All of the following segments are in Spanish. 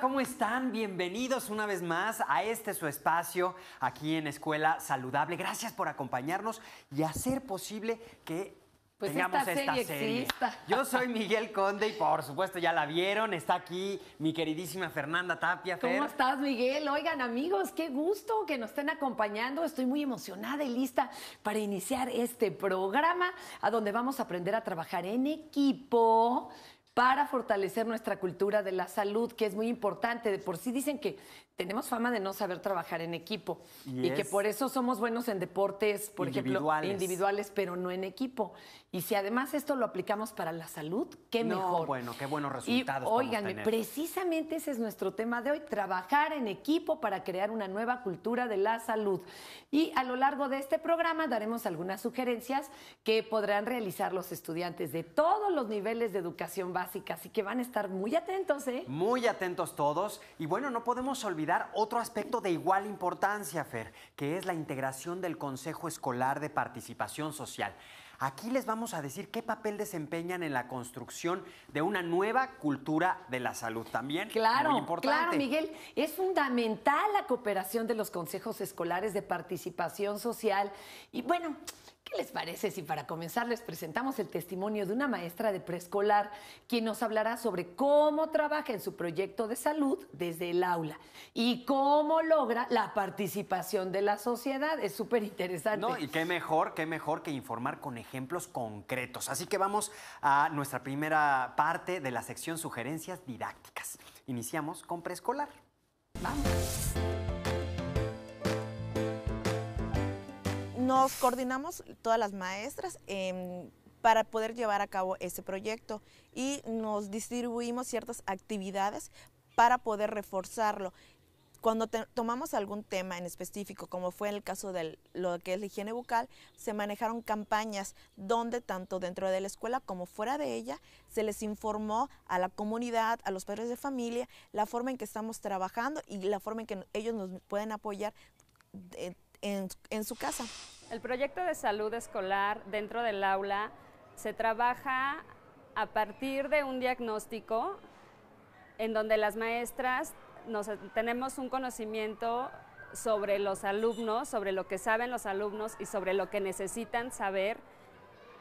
¿cómo están? Bienvenidos una vez más a este su espacio aquí en Escuela Saludable. Gracias por acompañarnos y hacer posible que pues tengamos esta, serie, Exista. Yo soy Miguel Conde y por supuesto ya la vieron, está aquí mi queridísima Fernanda Tapia. ¿Cómo estás, Miguel? Oigan, amigos, qué gusto que nos estén acompañando. Estoy muy emocionada y lista para iniciar este programa a donde vamos a aprender a trabajar en equipo para fortalecer nuestra cultura de la salud, que es muy importante. De por sí dicen que tenemos fama de no saber trabajar en equipo y, que por eso somos buenos en deportes, por ejemplo, individuales, pero no en equipo. Y si además esto lo aplicamos para la salud, qué no, mejor. bueno, qué buenos resultados. Y precisamente ese es nuestro tema de hoy, trabajar en equipo para crear una nueva cultura de la salud. Y a lo largo de este programa daremos algunas sugerencias que podrán realizar los estudiantes de todos los niveles de educación básica, así que van a estar muy atentos, ¿eh? Muy atentos todos y bueno, no podemos olvidar otro aspecto de igual importancia, Fer, que es la integración del Consejo Escolar de Participación Social. Aquí les vamos a decir qué papel desempeñan en la construcción de una nueva cultura de la salud también. Claro, importante. claro, Miguel. Es fundamental la cooperación de los consejos escolares de participación social. Y bueno, ¿Qué les parece si para comenzar les presentamos el testimonio de una maestra de preescolar quien nos hablará sobre cómo trabaja en su proyecto de salud desde el aula y cómo logra la participación de la sociedad? Es súper interesante. No, y qué mejor, qué mejor que informar con ejemplos concretos. Así que vamos a nuestra primera parte de la sección sugerencias didácticas. Iniciamos con preescolar. Vamos. Nos coordinamos todas las maestras em, para poder llevar a cabo ese proyecto y nos distribuimos ciertas actividades para poder reforzarlo. Cuando tomamos algún tema en específico, como fue en el caso de lo que es la higiene bucal, se manejaron campañas donde tanto dentro de la escuela como fuera de ella se les informó a la comunidad, a los padres de familia, la forma en que estamos trabajando y la forma en que ellos nos pueden apoyar eh, en su casa. El proyecto de salud escolar dentro del aula se trabaja a partir de un diagnóstico en donde las maestras nos, tenemos un conocimiento sobre los alumnos, sobre lo que saben los alumnos y sobre lo que necesitan saber.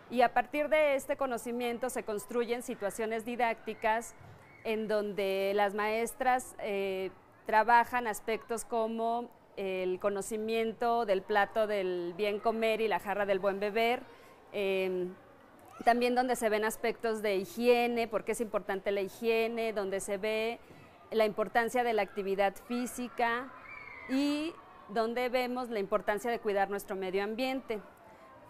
Y a partir de este conocimiento se construyen situaciones didácticas en donde las maestras eh, trabajan aspectos como el conocimiento del plato del bien comer y la jarra del buen beber. Em, también donde se ven aspectos de higiene, por qué es importante la higiene, donde se ve la importancia de la actividad física y donde vemos la importancia de cuidar nuestro medio ambiente.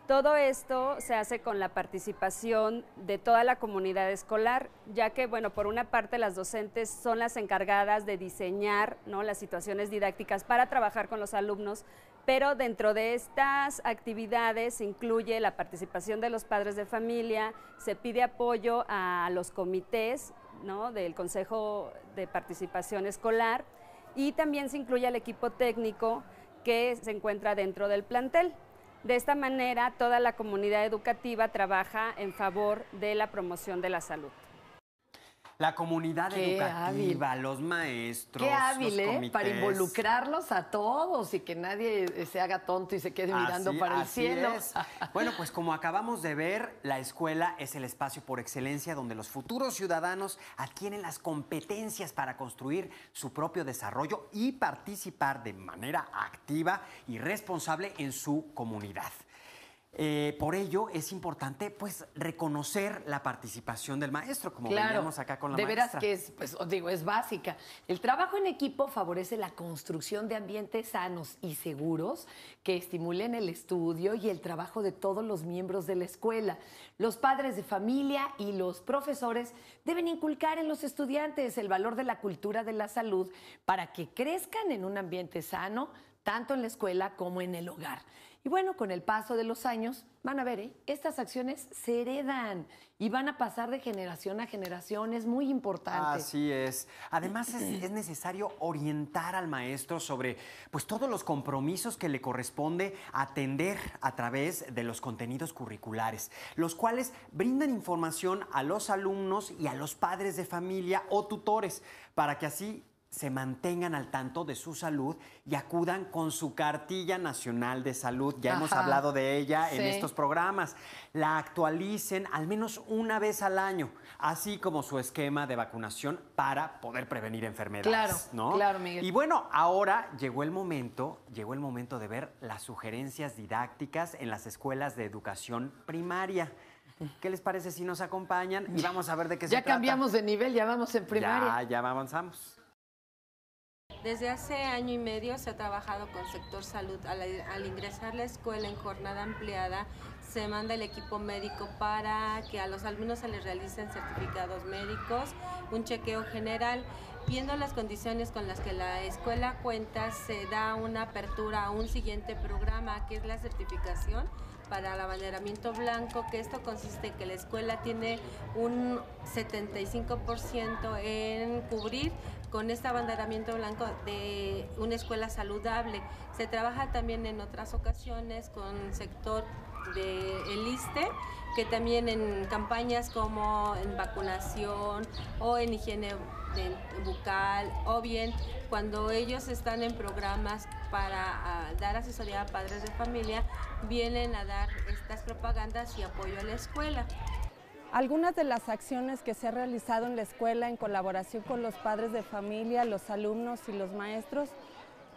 Todo esto se hace con la participación de toda la comunidad escolar, ya que, bueno, por una parte las docentes son las encargadas de diseñar las situaciones didácticas para trabajar con los alumnos, pero dentro de estas actividades se incluye la participación de los padres de familia, se pide apoyo a los comités del Consejo de Participación Escolar y también se incluye al equipo técnico que se encuentra dentro del plantel. De esta manera, toda la comunidad educativa trabaja en favor de la promoción de la salud la comunidad educativa, los maestros. Qué hábil, ¿eh? Para involucrarlos a todos y que nadie eh, se haga tonto y se quede mirando para el cielo. bueno, pues como acabamos de ver, la escuela es el espacio por excelencia donde los futuros ciudadanos adquieren las competencias para construir su propio desarrollo y participar de manera activa y responsable en su comunidad. Eh, por ello es importante pues reconocer la participación del maestro, como claro, acá con la maestra. De veras que pues, digo, es básica. El trabajo en equipo favorece la construcción de ambientes sanos y seguros que estimulen el estudio y el trabajo de todos los miembros de la escuela. Los padres de familia y los profesores deben inculcar en los estudiantes el valor de la cultura de la salud para que crezcan en un ambiente sano, tanto en la escuela como en el hogar. Y bueno, con el paso de los años, van a ver, ¿eh? estas acciones se heredan y van a pasar de generación a generación, es muy importante. Así es. Además, es, es, necesario orientar al maestro sobre pues, todos los compromisos que le corresponde atender a través de los contenidos curriculares, los cuales brindan información a los alumnos y a los padres de familia o tutores, para que así se mantengan al tanto de su salud y acudan con su cartilla nacional de salud. Ya hemos hablado de ella en estos programas. La actualicen al menos una vez al año, así como su esquema de vacunación para poder prevenir enfermedades. Y bueno, ahora llegó el momento, llegó el momento de ver las sugerencias didácticas en las escuelas de educación primaria. ¿Qué les parece si nos acompañan? Y vamos a ver de qué ya se trata. Ya cambiamos de nivel, ya vamos en primaria. Ya, ya avanzamos. Desde hace año y medio se ha trabajado con sector salud. Al, al, ingresar la escuela en jornada ampliada, se manda el equipo médico para que a los alumnos se les realicen certificados médicos, un chequeo general. Viendo las condiciones con las que la escuela cuenta, se da una apertura a un siguiente programa, que es la certificación para el abanderamiento blanco, que esto consiste en que la escuela tiene un 75% en cubrir con este abanderamiento blanco de una escuela saludable. Se trabaja también en otras ocasiones con sector de ISTE, que también en campañas como en vacunación o en higiene bucal o bien cuando ellos están en programas para ah, dar asesoría a padres de familia, vienen a dar estas propagandas y apoyo a la escuela. Algunas de las acciones que se han realizado en la escuela en colaboración con los padres de familia, los alumnos y los maestros,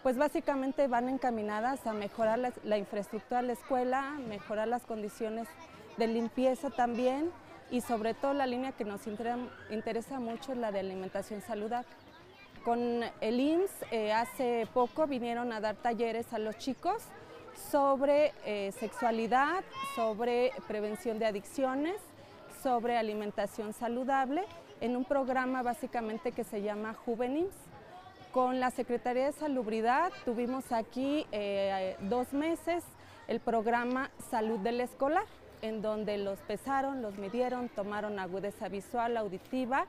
pues básicamente van encaminadas a mejorar la infraestructura de la escuela, mejorar las condiciones de limpieza también, y sobre todo la línea que nos interesa mucho es la de alimentación saludable. Con el IMSS eh, hace poco vinieron a dar talleres a los chicos sobre eh, sexualidad, sobre prevención de adicciones, sobre alimentación saludable en un programa básicamente que se llama Juvenims. Con la Secretaría de Salubridad tuvimos aquí eh, dos meses el programa Salud del Escolar en donde los pesaron, los midieron, tomaron agudeza visual, auditiva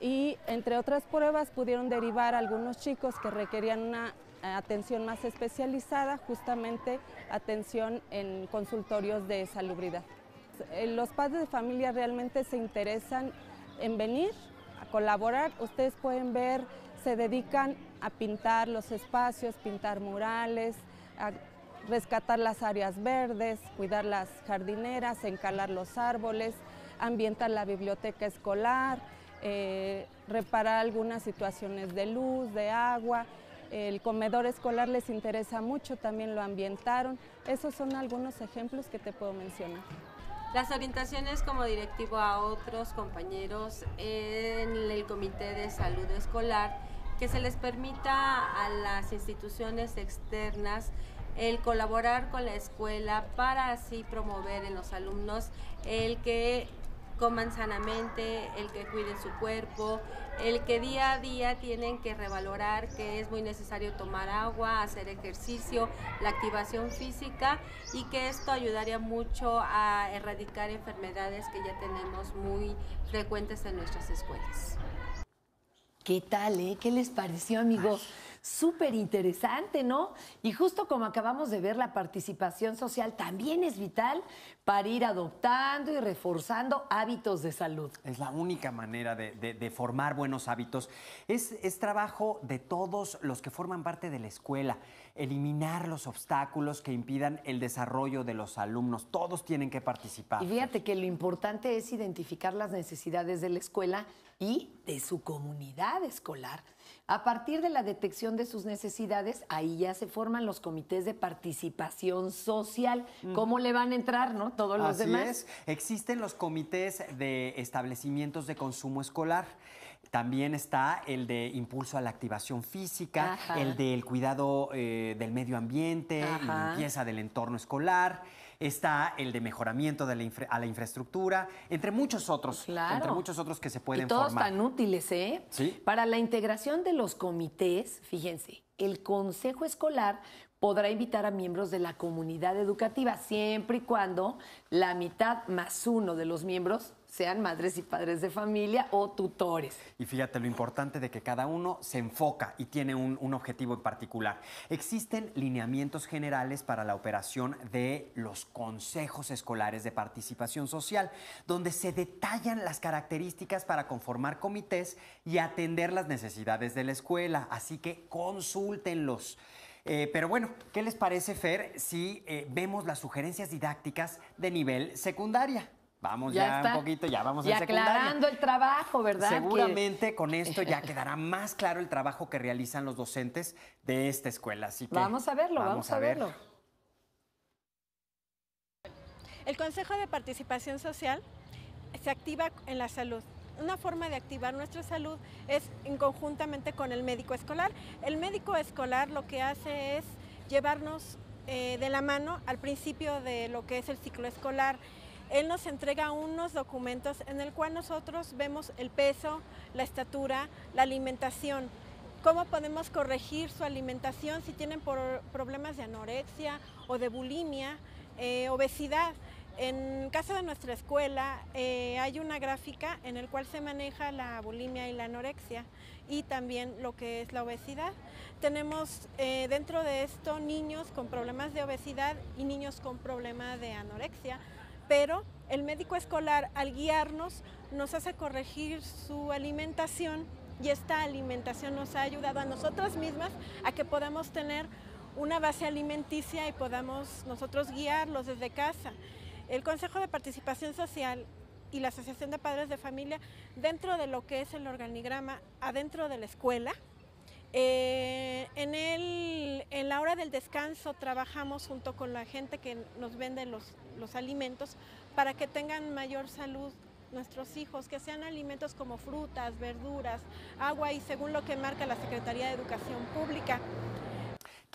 y entre otras pruebas pudieron derivar algunos chicos que requerían una eh, atención más especializada, justamente atención en consultorios de salubridad. Eh, los padres de familia realmente se interesan en venir a colaborar. Ustedes pueden ver, se dedican a pintar los espacios, pintar murales, a rescatar las áreas verdes, cuidar las jardineras, encalar los árboles, ambientar la biblioteca escolar, eh, reparar algunas situaciones de luz, de agua. El comedor escolar les interesa mucho, también lo ambientaron. Esos son algunos ejemplos que te puedo mencionar. Las orientaciones como directivo a otros compañeros en el Comité de Salud Escolar, que se les permita a las instituciones externas el colaborar con la escuela para así promover en los alumnos el que coman sanamente, el que cuiden su cuerpo, el que día a día tienen que revalorar que es muy necesario tomar agua, hacer ejercicio, la activación física y que esto ayudaría mucho a erradicar enfermedades que ya tenemos muy frecuentes en nuestras escuelas. ¿Qué tal, eh? ¿Qué les pareció, amigos? súper interesante, ¿no? Y justo como acabamos de ver, la participación social también es vital para ir adoptando y reforzando hábitos de salud. Es la única manera de, formar buenos hábitos. es trabajo de todos los que forman parte de la escuela eliminar los obstáculos que impidan el desarrollo de los alumnos. Todos tienen que participar. Y fíjate que lo importante es identificar las necesidades de la escuela y de su comunidad escolar. A partir de la detección de sus necesidades, ahí ya se forman los comités de participación social. Mm. ¿Cómo le van a entrar, no? Todos los demás. Existen los comités de establecimientos de consumo escolar. También está el de impulso a la activación física, el del cuidado eh, del medio ambiente la limpieza del entorno escolar. Está el de mejoramiento de la a la infraestructura, entre muchos otros, entre muchos otros que se pueden y todos tan útiles, ¿eh? Sí. Para la integración de los comités, fíjense, el consejo escolar podrá invitar a miembros de la comunidad educativa siempre y cuando la mitad más uno de los miembros sean madres y padres de familia o tutores. Y fíjate lo importante de que cada uno se enfoca y tiene un, objetivo en particular. Existen lineamientos generales para la operación de los consejos escolares de participación social, donde se detallan las características para conformar comités y atender las necesidades de la escuela. Así que consúltenlos. Eh, pero bueno, ¿qué les parece, Fer, si eh, vemos las sugerencias didácticas de nivel secundaria? Vamos ya, un poquito, ya vamos al en aclarando el trabajo, ¿verdad? Seguramente con esto ya quedará más claro el trabajo que realizan los docentes de esta escuela. Así vamos a verlo, vamos, a, verlo. El Consejo de Participación Social se activa en la salud. Una forma de activar nuestra salud es conjuntamente con el médico escolar. El médico escolar lo que hace es llevarnos eh, de la mano al principio de lo que es el ciclo escolar él nos entrega unos documentos en el cual nosotros vemos el peso, la estatura, la alimentación, cómo podemos corregir su alimentación si tienen problemas de anorexia o de bulimia, eh, obesidad. En caso de nuestra escuela eh, hay una gráfica en el cual se maneja la bulimia y la anorexia y también lo que es la obesidad. Tenemos eh, dentro de esto niños con problemas de obesidad y niños con problemas de anorexia pero el médico escolar al guiarnos nos hace corregir su alimentación y esta alimentación nos ha ayudado a nosotras mismas a que podamos tener una base alimenticia y podamos nosotros guiarlos desde casa. El Consejo de Participación Social y la Asociación de Padres de Familia, dentro de lo que es el organigrama, adentro de la escuela, eh, en, en, la hora del descanso trabajamos junto con la gente que nos vende los, alimentos para que tengan mayor salud nuestros hijos, que sean alimentos como frutas, verduras, agua y según lo que marca la Secretaría de Educación Pública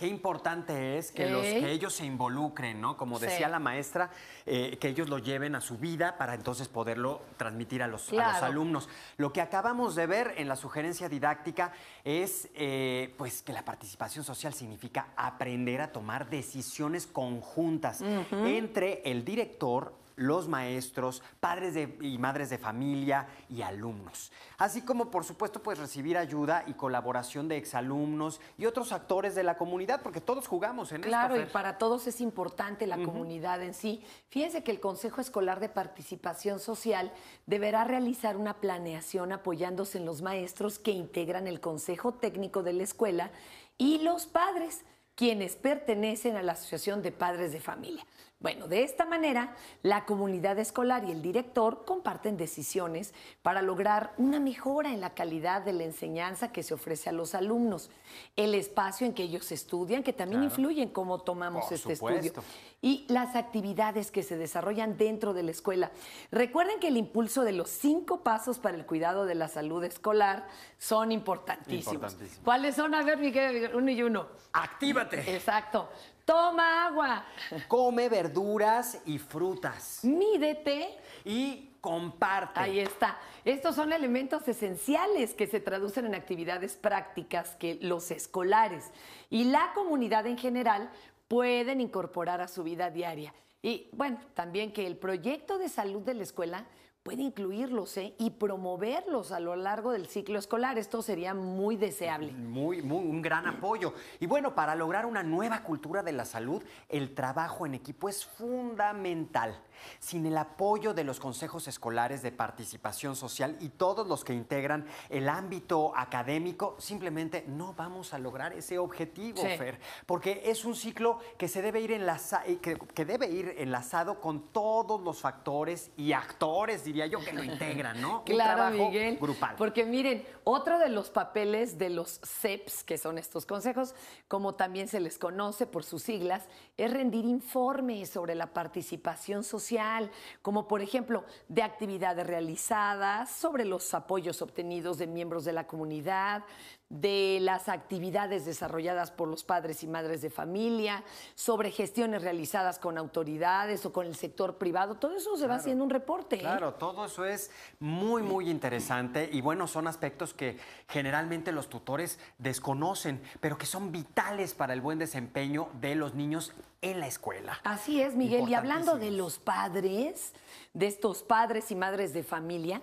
qué importante es que, los, que ellos se involucren, ¿no? Como decía la maestra, eh, que ellos lo lleven a su vida para entonces poderlo transmitir a los, alumnos. Lo que acabamos de ver en la sugerencia didáctica es eh, pues que la participación social significa aprender a tomar decisiones conjuntas entre el director, los maestros, padres y madres de familia y alumnos. Así como, por supuesto, pues recibir ayuda y colaboración de exalumnos y otros actores de la comunidad, porque todos jugamos en claro, Claro, y para todos es importante la comunidad en sí. Fíjense que el Consejo Escolar de Participación Social deberá realizar una planeación apoyándose en los maestros que integran el Consejo Técnico de la escuela y los padres quienes pertenecen a la Asociación de Padres de Familia. Bueno, de esta manera, la comunidad escolar y el director comparten decisiones para lograr una mejora en la calidad de la enseñanza que se ofrece a los alumnos, el espacio en que ellos estudian, que también influye en cómo tomamos este estudio, y las actividades que se desarrollan dentro de la escuela. Recuerden que el impulso de los cinco pasos para el cuidado de la salud escolar son importantísimos. ¿Cuáles son? A ver, Miguel, uno y uno. Actívate. Exacto. Toma agua. Come verduras y frutas. Mídete. Y comparte. Ahí está. Estos son elementos esenciales que se traducen en actividades prácticas que los escolares y la comunidad en general pueden incorporar a su vida diaria. Y bueno, también que el proyecto de salud de la escuela puede incluirlos ¿eh? y promoverlos a lo largo del ciclo escolar. Esto sería muy deseable. Muy, muy, un gran apoyo. Y bueno, para lograr una nueva cultura de la salud, el trabajo en equipo es fundamental. Sin el apoyo de los consejos escolares de participación social y todos los que integran el ámbito académico, simplemente no vamos a lograr ese objetivo, Fer, porque es un ciclo que se debe ir eh, que debe ir enlazado con todos los factores y actores diría yo, que lo integran, ¿no? Claro, trabajo Miguel, grupal. Porque miren, otro de los papeles de los CEPs, que son estos consejos, como también se les conoce por sus siglas, es rendir informes sobre la participación social, como por ejemplo de actividades realizadas, sobre los apoyos obtenidos de miembros de la comunidad, de las actividades desarrolladas por los padres y madres de familia, sobre gestiones realizadas con autoridades o con el sector privado. Todo eso se va haciendo un reporte. ¿eh? Claro, todo eso es muy, muy interesante y bueno, son aspectos que generalmente los tutores desconocen, pero que son vitales para el buen desempeño de los niños en la escuela. Así es, Miguel. Y hablando de los padres, de estos padres y madres de familia,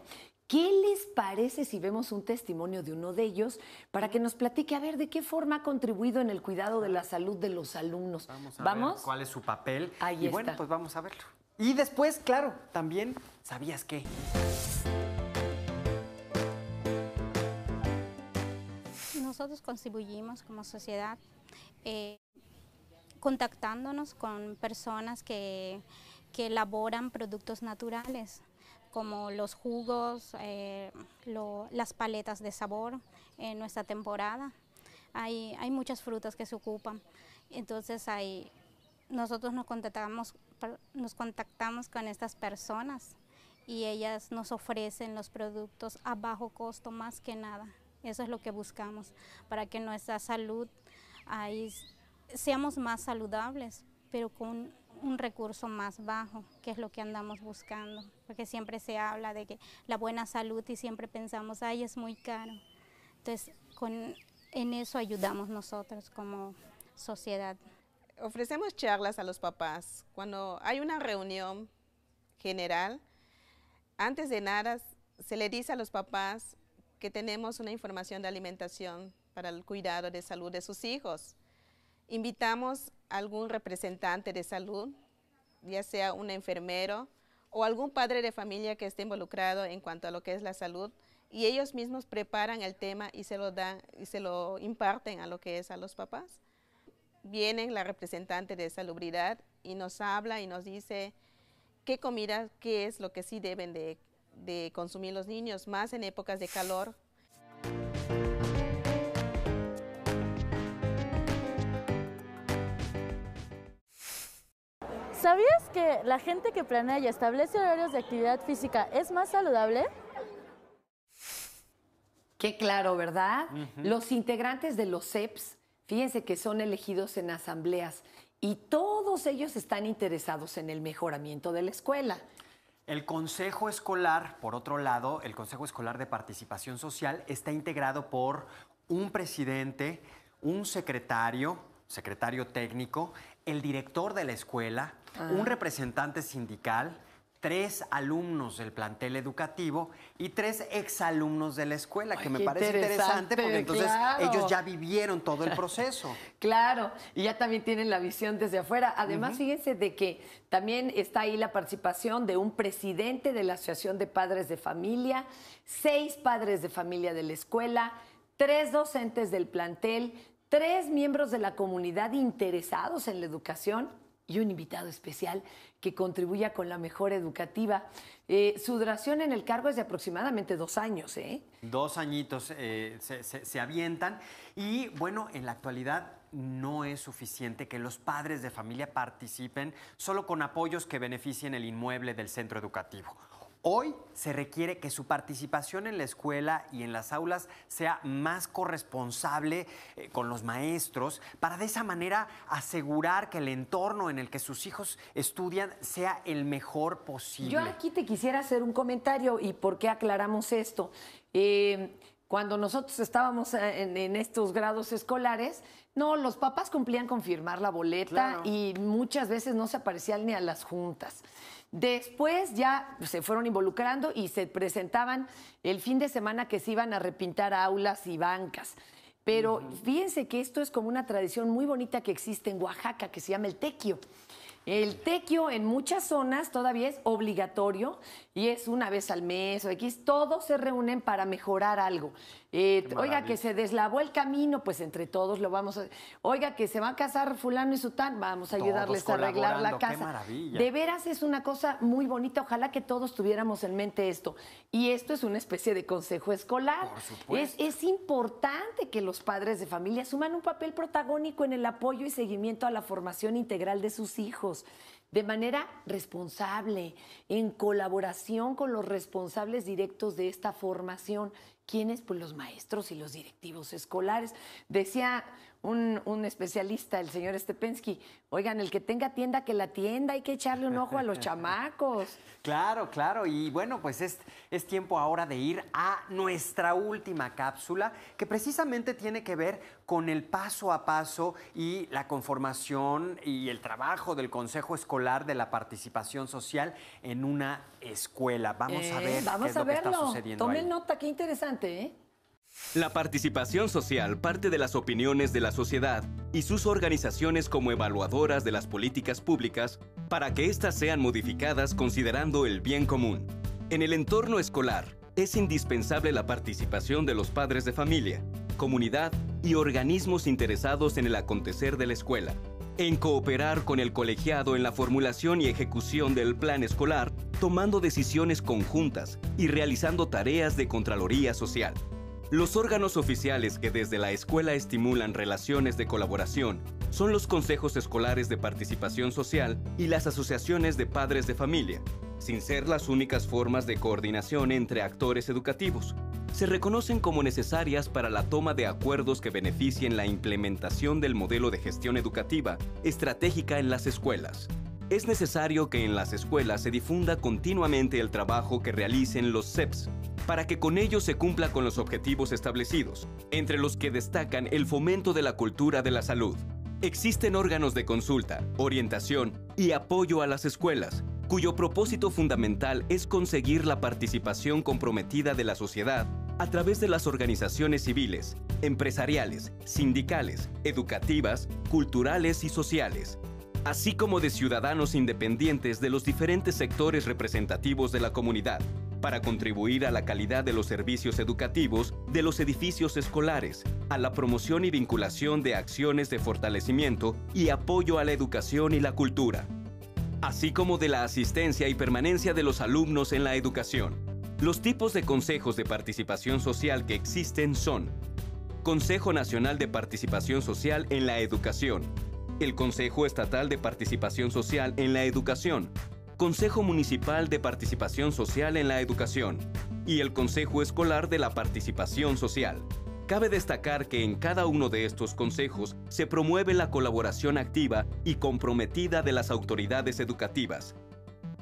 ¿Qué les parece si vemos un testimonio de uno de ellos para que nos platique a ver de qué forma ha contribuido en el cuidado de la salud de los alumnos? Vamos a cuál es su papel. Ahí y bueno, pues vamos a verlo. Y después, claro, también, ¿sabías qué? Nosotros contribuimos como sociedad eh, contactándonos con personas que elaboran productos naturales como los jugos, eh, las paletas de sabor en nuestra temporada. Hay, hay muchas frutas que se ocupan. Entonces ahí nosotros nos contactamos, nos contactamos con estas personas y ellas nos ofrecen los productos a bajo costo más que nada. Eso es lo que buscamos, para que nuestra salud ahí, seamos más saludables, pero con un recurso más bajo, que es lo que andamos buscando, porque siempre se habla de que la buena salud y siempre pensamos, ay, es muy caro. Entonces, con, en eso ayudamos nosotros como sociedad. Ofrecemos charlas a los papás. Cuando hay una reunión general, antes de nada se le dice a los papás que tenemos una información de alimentación para el cuidado de salud de sus hijos. Invitamos algún representante de salud, ya sea un enfermero o algún padre de familia que esté involucrado en cuanto a lo que es la salud, y ellos mismos preparan el tema y se lo dan y se lo imparten a lo que es a los papás. Viene la representante de salubridad y nos habla y nos dice qué comida, qué es lo que sí deben de consumir los niños, más en épocas de calor, ¿Sabías que la gente que planea y establece horarios de actividad física es más saludable? Qué claro, ¿verdad? Los integrantes de los CEPs, fíjense que son elegidos en asambleas y todos ellos están interesados en el mejoramiento de la escuela. El Consejo Escolar, por otro lado, el Consejo Escolar de Participación Social está integrado por un presidente, un secretario, secretario técnico, el director de la escuela, un ah. representante sindical, tres alumnos del plantel educativo y tres exalumnos de la escuela, que me parece interesante, porque entonces ellos ya vivieron todo el proceso. claro, y ya también tienen la visión desde afuera. Además, fíjense de que también está ahí la participación de un presidente de la Asociación de Padres de Familia, seis padres de familia de la escuela, tres docentes del plantel, tres miembros de la comunidad interesados en la educación y un invitado especial que contribuya con la mejora educativa. Eh, su duración en el cargo es de aproximadamente dos años. ¿eh? Dos añitos eh, se avientan y bueno, en la actualidad no es suficiente que los padres de familia participen solo con apoyos que beneficien el inmueble del centro educativo. Hoy se requiere que su participación en la escuela y en las aulas sea más corresponsable eh, con los maestros para de esa manera asegurar que el entorno en el que sus hijos estudian sea el mejor posible. Yo aquí te quisiera hacer un comentario y por qué aclaramos esto. Eh, cuando nosotros estábamos eh, en, estos grados escolares, no, los papás cumplían con firmar la boleta y muchas veces no se aparecían ni a las juntas. Después ya se fueron involucrando y se presentaban el fin de semana que se iban a repintar aulas y bancas. Pero fíjense que esto es como una tradición muy bonita que existe en Oaxaca, que se llama el tequio. El tequio en muchas zonas todavía es obligatorio y es una vez al mes o X. Todos se reúnen para mejorar algo. Eh, oiga, que se deslavó el camino, pues entre todos lo vamos a... Oiga, que se va a casar fulano y sután, vamos a ayudarles a arreglar la casa. De veras es una cosa muy bonita, ojalá que todos tuviéramos en mente esto. Y esto es una especie de consejo escolar. Es, es importante que los padres de familia suman un papel protagónico en el apoyo y seguimiento a la formación integral de sus hijos de manera responsable, en colaboración con los responsables directos de esta formación ¿Quiénes? Pues los maestros y los directivos escolares. Decía un, especialista, el señor Stepensky, oigan, el que tenga tienda, que la tienda, hay que echarle un ojo a los chamacos. Claro, claro, y bueno, pues es, es tiempo ahora de ir a nuestra última cápsula, que precisamente tiene que ver con el paso a paso y la conformación y el trabajo del Consejo Escolar de la Participación Social en una escuela. Vamos a eh, ver qué está sucediendo. Tomen nota, qué interesante. ¿eh? La participación social parte de las opiniones de la sociedad y sus organizaciones como evaluadoras de las políticas públicas para que éstas sean modificadas considerando el bien común. En el entorno escolar, es indispensable la participación de los padres de familia, comunidad y organismos interesados en el acontecer de la escuela, en cooperar con el colegiado en la formulación y ejecución del plan escolar tomando decisiones conjuntas y realizando tareas de Contraloría Social. Los órganos oficiales que desde la escuela estimulan relaciones de colaboración son los consejos escolares de participación social y las asociaciones de padres de familia, sin ser las únicas formas de coordinación entre actores educativos. Se reconocen como necesarias para la toma de acuerdos que beneficien la implementación del modelo de gestión educativa estratégica en las escuelas. Es necesario que en las escuelas se difunda continuamente el trabajo que realicen los CEPs para que con ello se cumpla con los objetivos establecidos, entre los que destacan el fomento de la cultura de la salud. Existen órganos de consulta, orientación y apoyo a las escuelas, cuyo propósito fundamental es conseguir la participación comprometida de la sociedad a través de las organizaciones civiles, empresariales, sindicales, educativas, culturales y sociales, así como de ciudadanos independientes de los diferentes sectores representativos de la comunidad, para contribuir a la calidad de los servicios educativos de los edificios escolares, a la promoción y vinculación de acciones de fortalecimiento y apoyo a la educación y la cultura, así como de la asistencia y permanencia de los alumnos en la educación. Los tipos de consejos de participación social que existen son Consejo Nacional de Participación Social en la Educación, el Consejo Estatal de Participación Social en la Educación, Consejo Municipal de Participación Social en la Educación y el Consejo Escolar de la Participación Social. Cabe destacar que en cada uno de estos consejos se promueve la colaboración activa y comprometida de las autoridades educativas.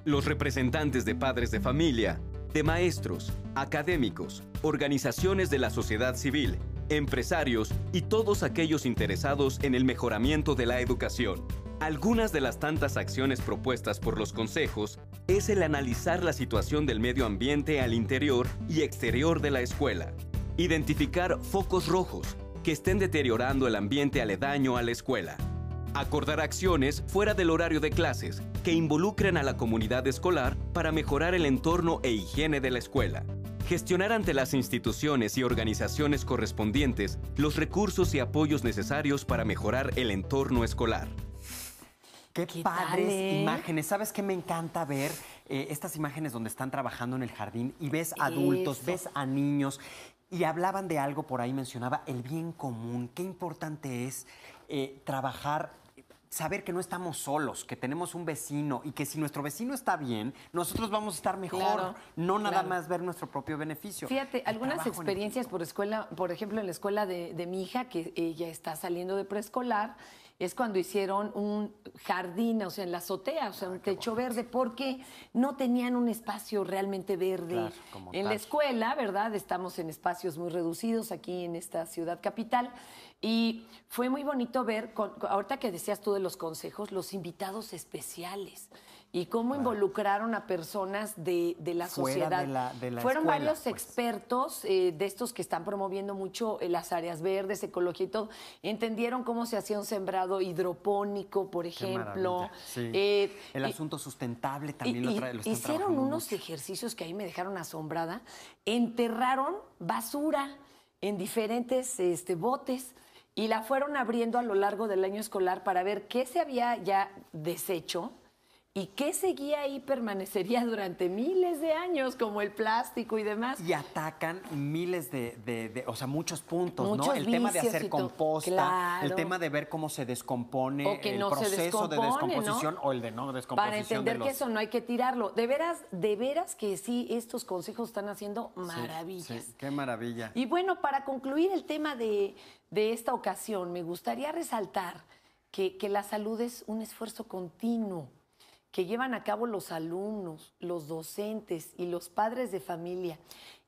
Los representantes de padres de familia, de maestros, académicos, organizaciones de la sociedad civil empresarios y todos aquellos interesados en el mejoramiento de la educación. Algunas de las tantas acciones propuestas por los consejos es el analizar la situación del medio ambiente al interior y exterior de la escuela, identificar focos rojos que estén deteriorando el ambiente aledaño a la escuela, acordar acciones fuera del horario de clases que involucren a la comunidad escolar para mejorar el entorno e higiene de la escuela, gestionar ante las instituciones y organizaciones correspondientes los recursos y apoyos necesarios para mejorar el entorno escolar. Qué, padres eh? imágenes. ¿Sabes qué me encanta ver? Eh, estas imágenes donde están trabajando en el jardín y ves adultos, ves a niños. Y hablaban de algo por ahí, mencionaba el bien común. Qué importante es eh, trabajar saber que no estamos solos, que tenemos un vecino y que si nuestro vecino está bien, nosotros vamos a estar mejor, no nada más ver nuestro propio beneficio. Fíjate, algunas experiencias por escuela, por ejemplo, en la escuela de, mi hija, que ella está saliendo de preescolar, es cuando hicieron un jardín, o sea, en la azotea, o sea, un techo verde, porque no tenían un espacio realmente verde en la escuela, ¿verdad? Estamos en espacios muy reducidos aquí en esta ciudad capital. Y fue muy bonito ver, ahorita que decías tú de los consejos, los invitados especiales y cómo involucraron a personas de, de la sociedad. Fueron varios pues. expertos eh, de estos que están promoviendo mucho eh, las áreas verdes, ecología y todo. Entendieron cómo se hacía un sembrado hidropónico, por ejemplo. Eh, El asunto sustentable también lo, trae, lo están Hicieron unos ejercicios que ahí me dejaron asombrada. Enterraron basura en diferentes este, botes y la fueron abriendo a lo largo del año escolar para ver qué se había ya deshecho y qué seguía ahí permanecería durante miles de años, como el plástico y demás. Y atacan miles de, o sea, muchos puntos, ¿no? El tema de hacer composta, el tema de ver cómo se descompone el proceso de descomposición o el de no descomposición. Para entender que eso no hay que tirarlo. De veras, de veras que sí, estos consejos están haciendo maravillas. qué maravilla. Y bueno, para concluir el tema de, esta ocasión, me gustaría resaltar que, que la salud es un esfuerzo continuo que llevan a cabo los alumnos, los docentes y los padres de familia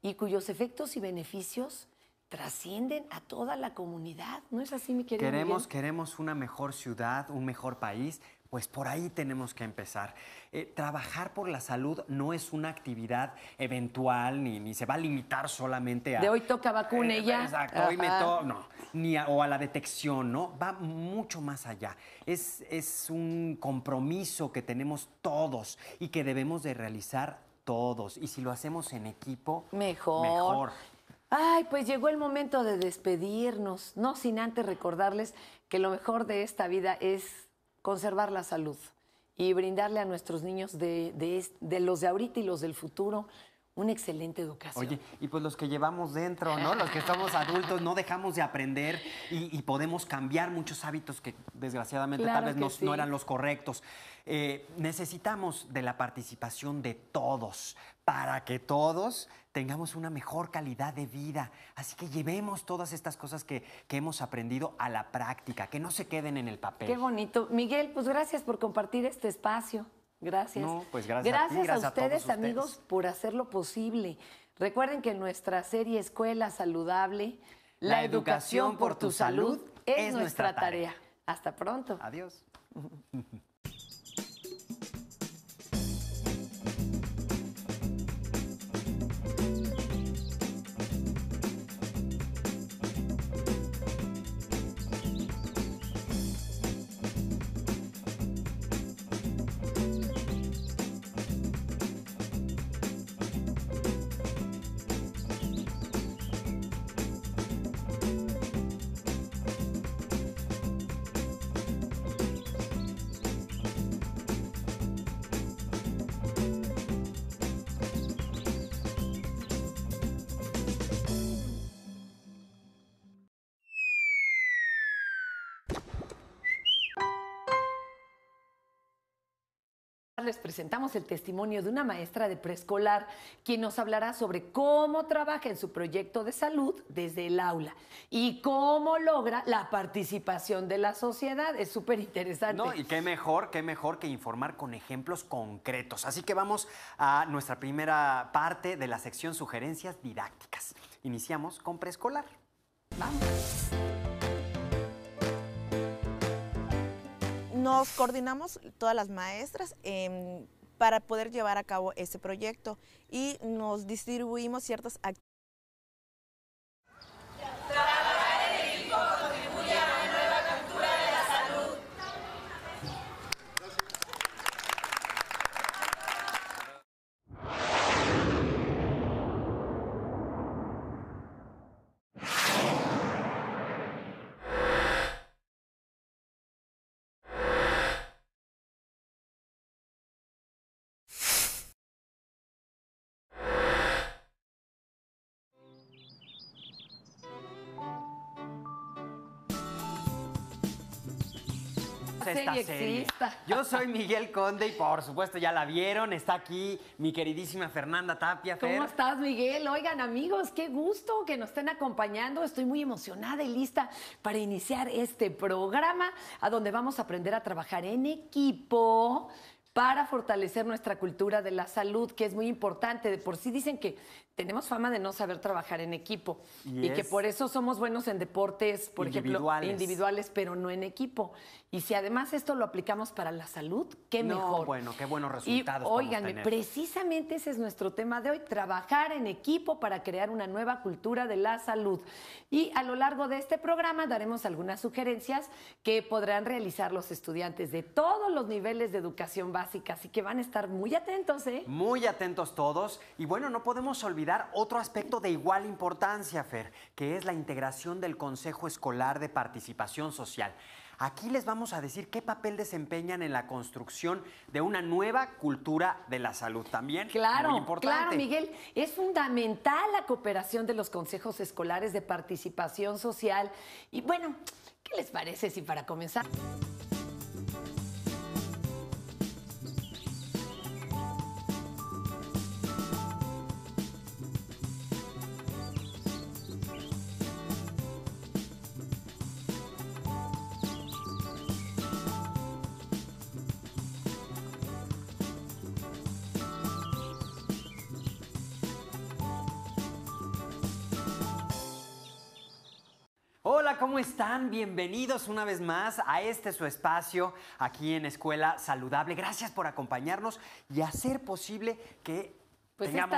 y cuyos efectos y beneficios trascienden a toda la comunidad. ¿No es así, mi querido? Queremos, queremos una mejor ciudad, un mejor país, pues por ahí tenemos que empezar. Eh, trabajar por la salud no es una actividad eventual ni, se va a limitar solamente a... De hoy toca vacuna eh, y ya. Exacto, hoy me toca... No, ni o a la detección, ¿no? Va mucho más allá. Es, es un compromiso que tenemos todos y que debemos de realizar todos. Y si lo hacemos en equipo... Mejor. Mejor. Ay, pues llegó el momento de despedirnos, no sin antes recordarles que lo mejor de esta vida es conservar la salud y brindarle a nuestros niños de, de, los de ahorita y los del futuro una excelente educación. Oye, y pues los que llevamos dentro, ¿no? Los que somos adultos, no dejamos de aprender y, podemos cambiar muchos hábitos que desgraciadamente tal vez no, eran los correctos. Eh, necesitamos de la participación de todos para que todos tengamos una mejor calidad de vida. Así que llevemos todas estas cosas que, que, hemos aprendido a la práctica, que no se queden en el papel. Qué bonito. Miguel, pues gracias por compartir este espacio. Gracias. Pues gracias. a, ustedes, amigos, por hacerlo posible. Recuerden que nuestra serie Escuela Saludable, la, educación, por tu salud, es, nuestra tarea. Hasta pronto. Adiós. presentamos el testimonio de una maestra de preescolar, quien nos hablará sobre cómo trabaja en su proyecto de salud desde el aula y cómo logra la participación de la sociedad. Es súper interesante. No, y qué mejor, qué mejor que informar con ejemplos concretos. Así que vamos a nuestra primera parte de la sección sugerencias didácticas. Iniciamos con preescolar. Vamos. nos coordinamos todas las maestras em, para poder llevar a cabo ese proyecto y nos distribuimos ciertas actividades esta serie. Yo soy Miguel Conde y por supuesto ya la vieron. Está aquí mi queridísima Fernanda Tapia. ¿Cómo estás, Miguel? Oigan, amigos, qué gusto que nos estén acompañando. Estoy muy emocionada y lista para iniciar este programa a donde vamos a aprender a trabajar en equipo para fortalecer nuestra cultura de la salud, que es muy importante. De por sí dicen que tenemos fama de no saber trabajar en equipo y que por eso somos buenos en deportes, por individuales. ejemplo, individuales, pero no en equipo. Y si además esto lo aplicamos para la salud, qué mejor. bueno, qué buenos resultados. precisamente ese es nuestro tema de hoy, trabajar en equipo para crear una nueva cultura de la salud. Y a lo largo de este programa daremos algunas sugerencias que podrán realizar los estudiantes de todos los niveles de educación básica, así que van a estar muy atentos, ¿eh? Muy atentos todos y bueno, no podemos olvidar otro aspecto de igual importancia, Fer, que es la integración del Consejo Escolar de Participación Social. Aquí les vamos a decir qué papel desempeñan en la construcción de una nueva cultura de la salud también. Claro, claro, Miguel. Es fundamental la cooperación de los consejos escolares de participación social. Y bueno, ¿qué les parece si para comenzar... ¿cómo están? Bienvenidos una vez más a este su espacio aquí en Escuela Saludable. Gracias por acompañarnos y hacer posible que pues tengamos...